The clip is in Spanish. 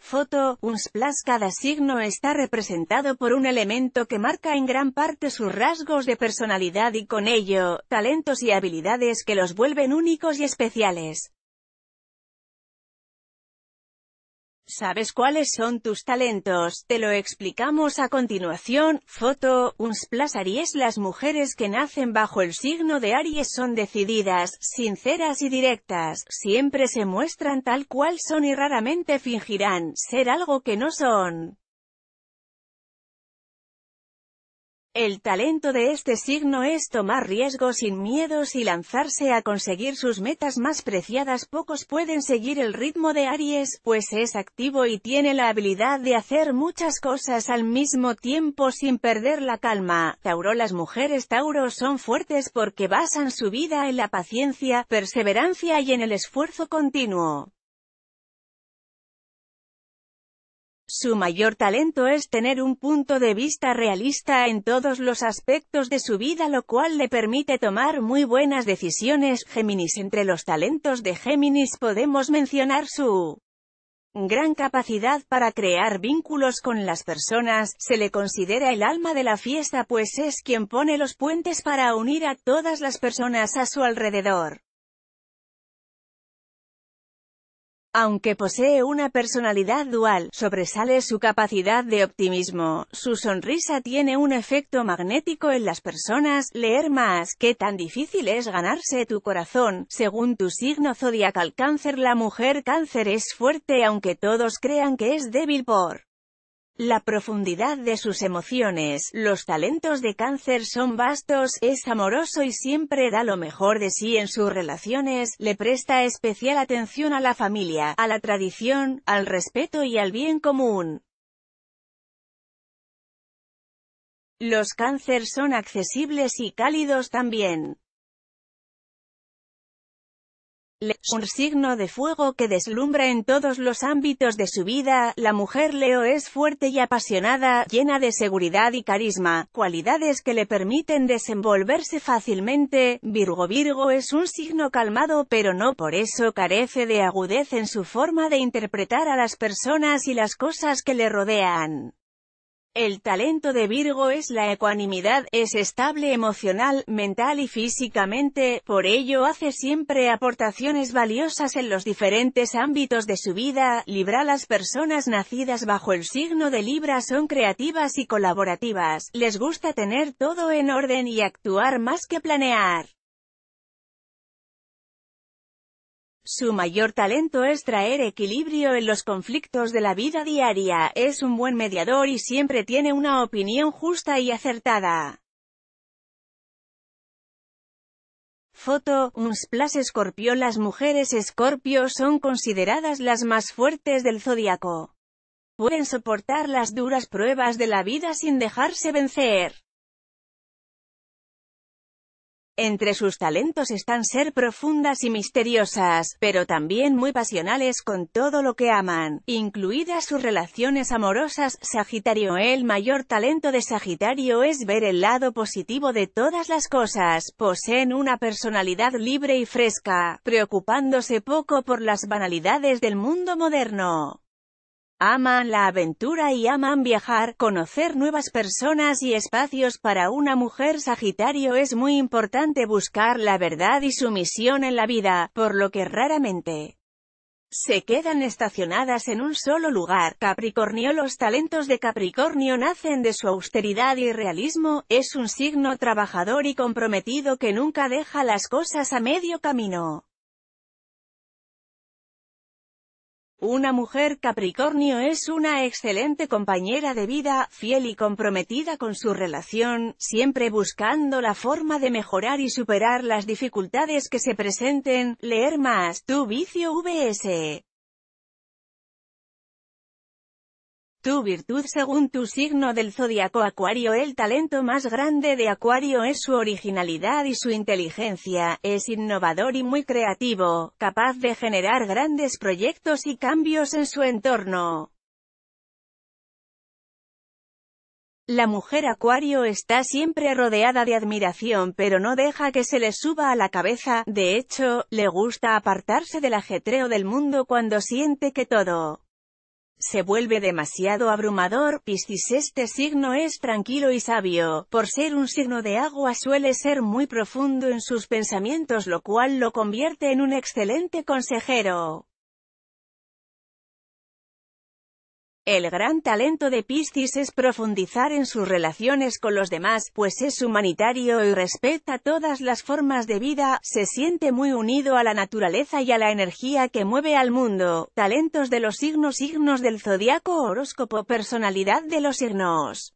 Foto, un splash cada signo está representado por un elemento que marca en gran parte sus rasgos de personalidad y con ello, talentos y habilidades que los vuelven únicos y especiales. ¿Sabes cuáles son tus talentos? Te lo explicamos a continuación. Foto, Unsplash Aries Las mujeres que nacen bajo el signo de Aries son decididas, sinceras y directas, siempre se muestran tal cual son y raramente fingirán ser algo que no son. El talento de este signo es tomar riesgos sin miedos y lanzarse a conseguir sus metas más preciadas. Pocos pueden seguir el ritmo de Aries, pues es activo y tiene la habilidad de hacer muchas cosas al mismo tiempo sin perder la calma. Tauro Las mujeres Tauro son fuertes porque basan su vida en la paciencia, perseverancia y en el esfuerzo continuo. Su mayor talento es tener un punto de vista realista en todos los aspectos de su vida lo cual le permite tomar muy buenas decisiones. Géminis Entre los talentos de Géminis podemos mencionar su gran capacidad para crear vínculos con las personas, se le considera el alma de la fiesta pues es quien pone los puentes para unir a todas las personas a su alrededor. Aunque posee una personalidad dual, sobresale su capacidad de optimismo. Su sonrisa tiene un efecto magnético en las personas. Leer más, qué tan difícil es ganarse tu corazón. Según tu signo zodiacal cáncer, la mujer cáncer es fuerte aunque todos crean que es débil por la profundidad de sus emociones, los talentos de cáncer son vastos, es amoroso y siempre da lo mejor de sí en sus relaciones, le presta especial atención a la familia, a la tradición, al respeto y al bien común. Los cáncer son accesibles y cálidos también un signo de fuego que deslumbra en todos los ámbitos de su vida, la mujer Leo es fuerte y apasionada, llena de seguridad y carisma, cualidades que le permiten desenvolverse fácilmente, Virgo Virgo es un signo calmado pero no por eso carece de agudez en su forma de interpretar a las personas y las cosas que le rodean. El talento de Virgo es la ecuanimidad, es estable emocional, mental y físicamente, por ello hace siempre aportaciones valiosas en los diferentes ámbitos de su vida. Libra las personas nacidas bajo el signo de Libra son creativas y colaborativas, les gusta tener todo en orden y actuar más que planear. Su mayor talento es traer equilibrio en los conflictos de la vida diaria, es un buen mediador y siempre tiene una opinión justa y acertada. Foto, Unsplash Scorpio Las mujeres Escorpio son consideradas las más fuertes del zodiaco. Pueden soportar las duras pruebas de la vida sin dejarse vencer. Entre sus talentos están ser profundas y misteriosas, pero también muy pasionales con todo lo que aman, incluidas sus relaciones amorosas. Sagitario El mayor talento de Sagitario es ver el lado positivo de todas las cosas. Poseen una personalidad libre y fresca, preocupándose poco por las banalidades del mundo moderno. Aman la aventura y aman viajar, conocer nuevas personas y espacios para una mujer Sagitario es muy importante buscar la verdad y su misión en la vida, por lo que raramente se quedan estacionadas en un solo lugar. Capricornio Los talentos de Capricornio nacen de su austeridad y realismo, es un signo trabajador y comprometido que nunca deja las cosas a medio camino. Una mujer Capricornio es una excelente compañera de vida, fiel y comprometida con su relación, siempre buscando la forma de mejorar y superar las dificultades que se presenten. Leer más, tu vicio vs. Tu virtud según tu signo del zodiaco Acuario El talento más grande de Acuario es su originalidad y su inteligencia, es innovador y muy creativo, capaz de generar grandes proyectos y cambios en su entorno. La mujer Acuario está siempre rodeada de admiración pero no deja que se le suba a la cabeza, de hecho, le gusta apartarse del ajetreo del mundo cuando siente que todo se vuelve demasiado abrumador, Piscis este signo es tranquilo y sabio, por ser un signo de agua suele ser muy profundo en sus pensamientos lo cual lo convierte en un excelente consejero. El gran talento de Piscis es profundizar en sus relaciones con los demás, pues es humanitario y respeta todas las formas de vida, se siente muy unido a la naturaleza y a la energía que mueve al mundo. Talentos de los signos Signos del zodiaco Horóscopo Personalidad de los signos